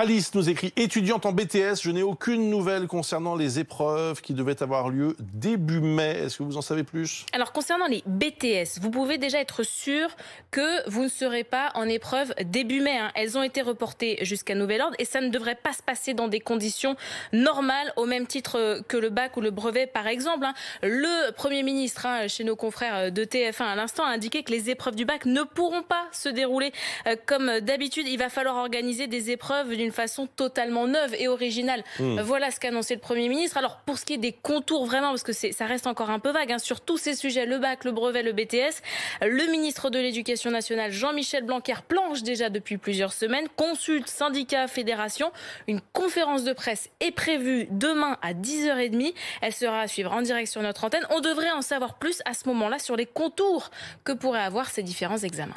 Alice nous écrit étudiante en BTS, je n'ai aucune nouvelle concernant les épreuves qui devaient avoir lieu début mai. Est-ce que vous en savez plus Alors concernant les BTS, vous pouvez déjà être sûr que vous ne serez pas en épreuve début mai. Hein. Elles ont été reportées jusqu'à nouvel ordre et ça ne devrait pas se passer dans des conditions normales, au même titre euh, que le bac ou le brevet par exemple. Hein. Le Premier ministre, hein, chez nos confrères euh, de TF1 à l'instant, a indiqué que les épreuves du bac ne pourront pas se dérouler euh, comme d'habitude. Il va falloir organiser des épreuves d'une façon totalement neuve et originale. Hmm. Voilà ce qu'a annoncé le Premier ministre. Alors pour ce qui est des contours vraiment, parce que ça reste encore un peu vague, hein, sur tous ces sujets, le bac, le brevet, le BTS, le ministre de l'Éducation nationale, Jean-Michel Blanquer, planche déjà depuis plusieurs semaines, consulte syndicats, fédérations. Une conférence de presse est prévue demain à 10h30. Elle sera à suivre en direct sur notre antenne. On devrait en savoir plus à ce moment-là sur les contours que pourraient avoir ces différents examens.